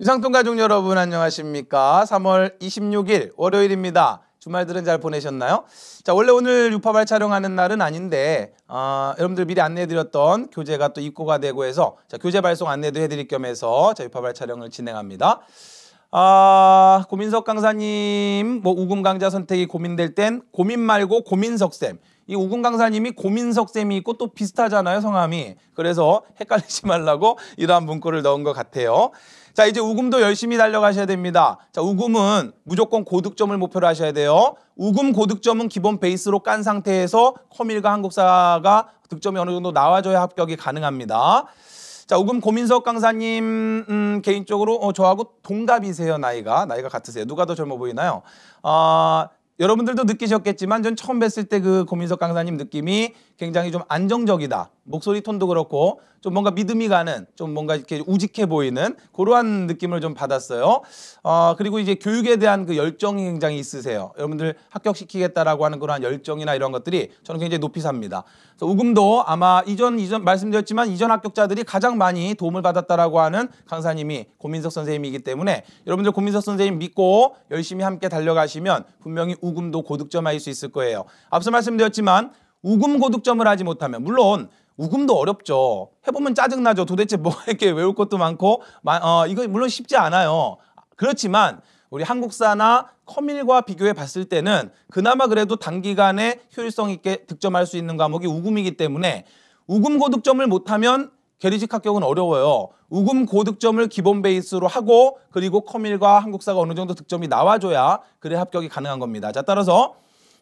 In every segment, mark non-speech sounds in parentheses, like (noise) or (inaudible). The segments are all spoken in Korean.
유상통 가족 여러분 안녕하십니까? 3월 26일 월요일입니다. 주말들은 잘 보내셨나요? 자 원래 오늘 유파발 촬영하는 날은 아닌데 어, 여러분들 미리 안내해드렸던 교재가 또 입고가 되고 해서 자, 교재 발송 안내도 해드릴 겸 해서 자, 유파발 촬영을 진행합니다. 아, 고민석 강사님 뭐 우금 강좌 선택이 고민될 땐 고민 말고 고민석 쌤. 이 우금 강사님이 고민석 쌤이 있고 또 비슷하잖아요 성함이. 그래서 헷갈리지 말라고 (laughs) 이러한 문구를 넣은 것 같아요. 자, 이제 우금도 열심히 달려가셔야 됩니다. 자, 우금은 무조건 고득점을 목표로 하셔야 돼요. 우금 고득점은 기본 베이스로 깐 상태에서 커밀과 한국사가 득점이 어느 정도 나와줘야 합격이 가능합니다. 자, 우금 고민석 강사님 음, 개인적으로 어, 저하고 동갑이세요, 나이가. 나이가 같으세요. 누가 더 젊어 보이나요? 아, 여러분들도 느끼셨겠지만 전 처음 뵀을 때 그 고민석 강사님 느낌이 굉장히 좀 안정적이다. 목소리 톤도 그렇고 좀 뭔가 믿음이 가는 좀 뭔가 이렇게 우직해 보이는 그러한 느낌을 좀 받았어요. 어, 그리고 이제 교육에 대한 그 열정이 굉장히 있으세요. 여러분들 합격시키겠다라고 하는 그러한 열정이나 이런 것들이 저는 굉장히 높이 삽니다. 그래서 우금도 아마 이전 이전 말씀드렸지만 이전 합격자들이 가장 많이 도움을 받았다라고 하는 강사님이 고민석 선생님이기 때문에 여러분들 고민석 선생님 믿고 열심히 함께 달려가시면 분명히 우금도 고득점할 수 있을 거예요. 앞서 말씀드렸지만 우금 고득점을 하지 못하면 물론 우금도 어렵죠. 해보면 짜증나죠. 도대체 뭐 (laughs) 이렇게 외울 것도 많고, 어, 이거 물론 쉽지 않아요. 그렇지만 우리 한국사나 커밀과 비교해 봤을 때는 그나마 그래도 단기간에 효율성 있게 득점할 수 있는 과목이 우금이기 때문에 우금 고득점을 못하면 게리식 합격은 어려워요. 우금 고득점을 기본 베이스로 하고 그리고 커밀과 한국사가 어느 정도 득점이 나와줘야 그래 합격이 가능한 겁니다. 자 따라서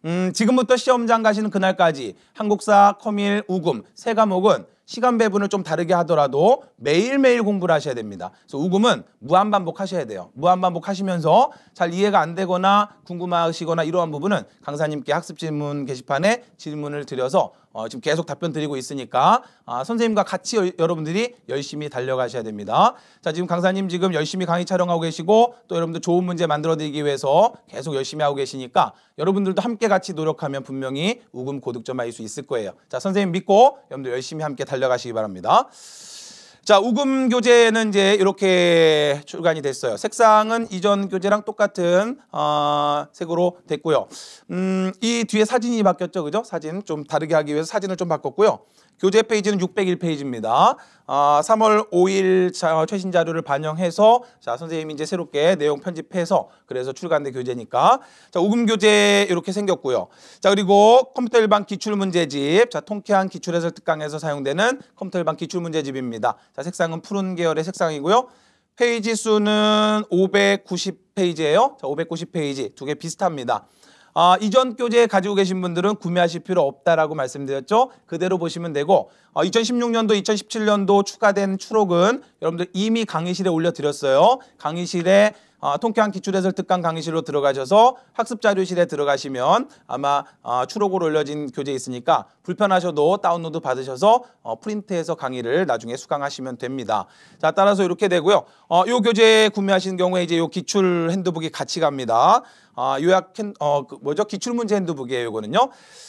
음, 지금부터 시험장 가시는 그날까지 한국사, 커밀, 우금 세 과목은 시간 배분을 좀 다르게 하더라도 매일매일 공부를 하셔야 됩니다. 그래서 우금은 무한 반복하셔야 돼요. 무한 반복하시면서 잘 이해가 안 되거나 궁금하시거나 이러한 부분은 강사님께 학습 질문 게시판에 질문을 드려서 어, 지금 계속 답변 드리고 있으니까 아, 선생님과 같이 여, 여러분들이 열심히 달려가셔야 됩니다. 자 지금 강사님 지금 열심히 강의 촬영하고 계시고 또 여러분들 좋은 문제 만들어드리기 위해서 계속 열심히 하고 계시니까 여러분들도 함께 같이 노력하면 분명히 우금 고득점할 수 있을 거예요. 자 선생님 믿고 여러분들 열심히 함께 달려가시기 바랍니다. 자, 우금 교재는 이제 이렇게 출간이 됐어요. 색상은 이전 교재랑 똑같은 어, 색으로 됐고요. 음, 이 뒤에 사진이 바뀌었죠. 그죠? 사진 좀 다르게 하기 위해서 사진을 좀 바꿨고요. 교재 페이지는 601페이지입니다. 아, 3월 5일 자, 최신 자료를 반영해서 자 선생님이 이제 새롭게 내용 편집해서 그래서 출간된 교재니까 자 우금 교재 이렇게 생겼고요. 자 그리고 컴퓨터 일반 기출 문제집 자 통쾌한 기출 해설 특강에서 사용되는 컴퓨터 일반 기출 문제집입니다. 자 색상은 푸른 계열의 색상이고요. 페이지 수는 590페이지예요. 자 590페이지 두 개 비슷합니다. 아, 이전 교재 가지고 계신 분들은 구매하실 필요 없다라고 말씀드렸죠. 그대로 보시면 되고 어, 2016년도, 2017년도 추가된 추록은 여러분들 이미 강의실에 올려드렸어요. 강의실에 어, 통쾌한 기출해설 특강 강의실로 들어가셔서 학습 자료실에 들어가시면 아마 어, 추록으로 올려진 교재 있으니까 불편하셔도 다운로드 받으셔서 어, 프린트해서 강의를 나중에 수강하시면 됩니다. 자, 따라서 이렇게 되고요. 어, 요 교재 구매하신 경우에 이제 요 기출 핸드북이 같이 갑니다. 아, 요약 핸, 어, 그 뭐죠? 기출 문제 핸드북이에요, 이거는요.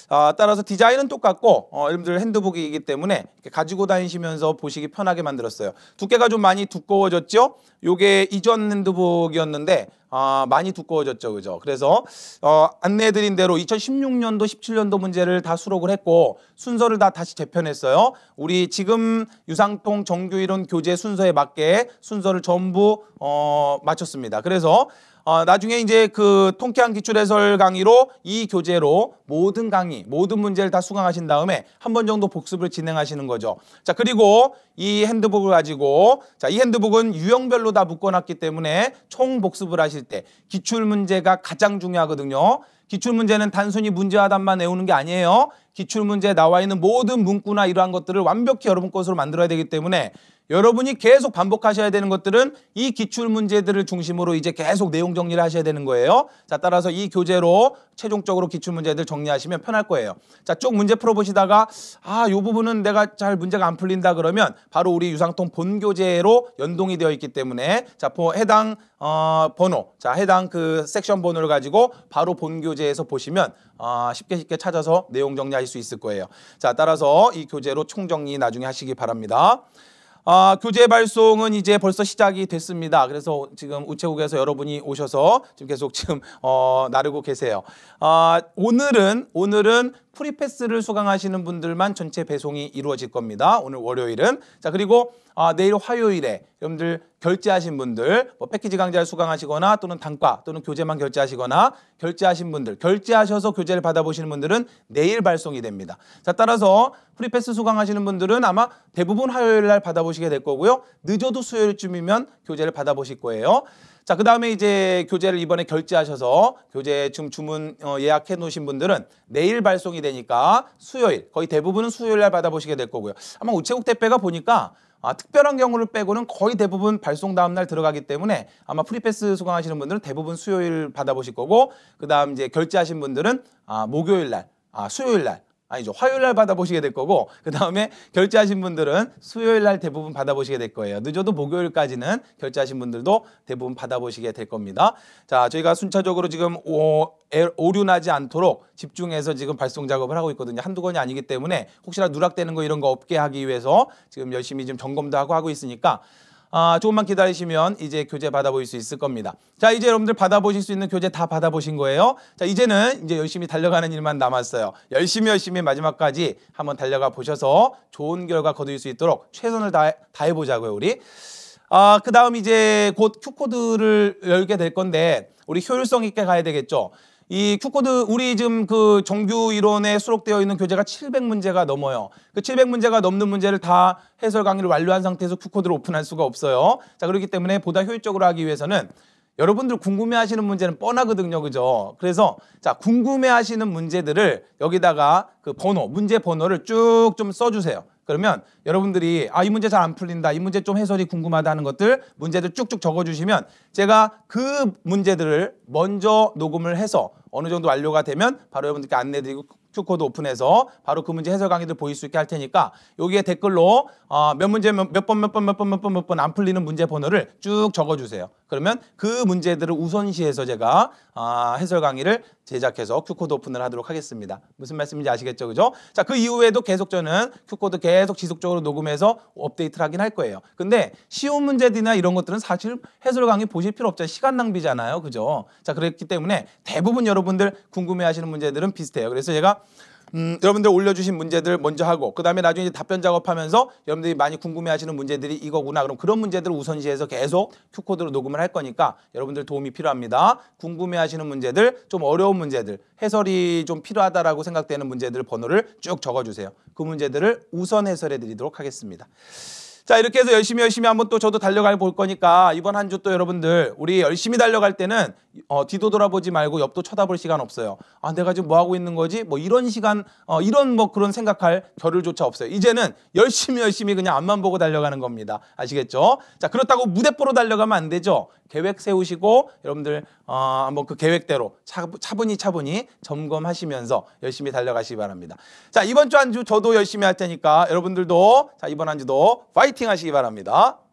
아, 어, 따라서 디자인은 똑같고 어, 여러분들 핸드북이기 때문에 가지고 다니시면서 보시기 편하게 만들었어요. 두께가 좀 많이 두꺼워졌죠? 요게 이전 핸드북이 목록이었는데 어, 아, 많이 두꺼워졌죠. 그죠? 그래서 어, 안내해드린 대로 2016년도, 17년도 문제를 다 수록을 했고 순서를 다 다시 재편했어요. 우리 지금 유상통 정규이론 교재 순서에 맞게 순서를 전부 어, 맞췄습니다. 그래서 어, 나중에 이제 그 통쾌한 기출해설 강의로 이 교재로 모든 강의, 모든 문제를 다 수강하신 다음에 한 번 정도 복습을 진행하시는 거죠. 자, 그리고 이 핸드북을 가지고 자, 이 핸드북은 유형별로 다 묶어놨기 때문에 총 복습을 하실 때 기출 문제가 가장 중요하거든요. 기출 문제는 단순히 문제화단만 외우는 게 아니에요. 기출 문제에 나와 있는 모든 문구나 이러한 것들을 완벽히 여러분 것으로 만들어야 되기 때문에 여러분이 계속 반복하셔야 되는 것들은 이 기출 문제들을 중심으로 이제 계속 내용 정리를 하셔야 되는 거예요. 자, 따라서 이 교재로 최종적으로 기출 문제들 정리하시면 편할 거예요. 자, 쭉 문제 풀어 보시다가 아, 요 부분은 내가 잘 문제가 안 풀린다 그러면 바로 우리 유상통 본 교재로 연동이 되어 있기 때문에 자, 해당 어, 번호, 자, 해당 그 섹션 번호를 가지고 바로 본 교재에서 보시면 어, 쉽게 쉽게 찾아서 내용 정리할 수 있을 거예요. 자, 따라서 이 교재로 총정리 나중에 하시기 바랍니다. 아, 교재 발송은 이제 벌써 시작이 됐습니다. 그래서 지금 우체국에서 여러분이 오셔서 지금 계속 지금 어, 나르고 계세요. 아, 오늘은 오늘은 프리패스를 수강하시는 분들만 전체 배송이 이루어질 겁니다. 오늘 월요일은 자 그리고 아, 내일 화요일에 여러분들 결제하신 분들 뭐 패키지 강좌를 수강하시거나 또는 단과 또는 교재만 결제하시거나 결제하신 분들 결제하셔서 교재를 받아보시는 분들은 내일 발송이 됩니다. 자 따라서 프리패스 수강하시는 분들은 아마 대부분 화요일 날 받아보시게 될 거고요. 늦어도 수요일쯤이면 교재를 받아보실 거예요. 자, 그 다음에 이제 교재를 이번에 결제하셔서 교재 지금 주문 어, 예약해 놓으신 분들은 내일 발송이 되니까 수요일, 거의 대부분은 수요일 날 받아보시게 될 거고요. 아마 우체국 대표가 보니까 아, 특별한 경우를 빼고는 거의 대부분 발송 다음 날 들어가기 때문에 아마 프리패스 수강하시는 분들은 대부분 수요일 받아보실 거고 그다음 이제 결제하신 분들은 아, 목요일 날, 아, 수요일 날 아니죠. 화요일 날 받아보시게 될 거고 그 다음에 결제하신 분들은 수요일 날 대부분 받아보시게 될 거예요. 늦어도 목요일까지는 결제하신 분들도 대부분 받아보시게 될 겁니다. 자, 저희가 순차적으로 지금 오, 오류 나지 않도록 집중해서 지금 발송 작업을 하고 있거든요. 한두 건이 아니기 때문에 혹시나 누락되는 거 이런 거 없게 하기 위해서 지금 열심히 지금 점검도 하고 하고 있으니까 아, 조금만 기다리시면 이제 교재 받아보실 수 있을 겁니다. 자, 이제 여러분들 받아보실 수 있는 교재 다 받아보신 거예요. 자, 이제는 이제 열심히 달려가는 일만 남았어요. 열심히 열심히 마지막까지 한번 달려가 보셔서 좋은 결과 거둘 수 있도록 최선을 다, 다해 보자고요, 우리. 아, 그 다음 이제 곧 Q코드를 열게 될 건데, 우리 효율성 있게 가야 되겠죠. 이 Q코드 우리 지금 그 정규 이론에 수록되어 있는 교재가 700문제가 넘어요. 그 700문제가 넘는 문제를 다 해설 강의를 완료한 상태에서 Q코드를 오픈할 수가 없어요. 자 그렇기 때문에 보다 효율적으로 하기 위해서는 여러분들 궁금해하시는 문제는 뻔하거든요. 그죠? 그래서 자 궁금해하시는 문제들을 여기다가 그 번호, 문제 번호를 쭉 좀 써주세요. 그러면 여러분들이 아 이 문제 잘 안 풀린다 이 문제 좀 해설이 궁금하다 하는 것들 문제들 쭉쭉 적어주시면 제가 그 문제들을 먼저 녹음을 해서 어느 정도 완료가 되면 바로 여러분들께 안내드리고 큐코드 오픈해서 바로 그 문제 해설 강의들 보일 수 있게 할 테니까 여기에 댓글로 어, 몇 문제 몇번 몇 번 몇 번 몇 번 몇 번 안 풀리는 문제 번호를 쭉 적어주세요. 그러면 그 문제들을 우선시해서 제가 아, 해설 강의를 제작해서 큐코드 오픈을 하도록 하겠습니다. 무슨 말씀인지 아시겠죠? 그죠? 자, 그 이후에도 계속 저는 큐코드 계속 지속적으로 녹음해서 업데이트를 하긴 할 거예요. 근데 쉬운 문제들이나 이런 것들은 사실 해설 강의 보실 필요 없잖아요. 시간 낭비잖아요. 그죠? 자, 그렇기 때문에 대부분 여러분들 궁금해 하시는 문제들은 비슷해요. 그래서 제가 음, 여러분들 올려주신 문제들 먼저 하고 그 다음에 나중에 답변 작업하면서 여러분들이 많이 궁금해하시는 문제들이 이거구나 그럼 그런 문제들을 우선시해서 계속 Q코드로 녹음을 할 거니까 여러분들 도움이 필요합니다 궁금해하시는 문제들 좀 어려운 문제들 해설이 좀 필요하다라고 생각되는 문제들 번호를 쭉 적어주세요 그 문제들을 우선 해설해 드리도록 하겠습니다 자, 이렇게 해서 열심히 열심히 한번 또 저도 달려가 볼 거니까 이번 한 주 또 여러분들 우리 열심히 달려갈 때는 어, 뒤도 돌아보지 말고 옆도 쳐다볼 시간 없어요. 아, 내가 지금 뭐 하고 있는 거지? 뭐 이런 시간, 어, 이런 뭐 그런 생각할 겨를조차 없어요. 이제는 열심히 열심히 그냥 앞만 보고 달려가는 겁니다. 아시겠죠? 자, 그렇다고 무대포로 달려가면 안 되죠. 계획 세우시고 여러분들 어, 한번 그 계획대로 차, 차분히 차분히 점검하시면서 열심히 달려가시기 바랍니다. 자, 이번 주 한 주 저도 열심히 할 테니까 여러분들도 자, 이번 한 주도 파이팅! 파이팅 하시기 바랍니다.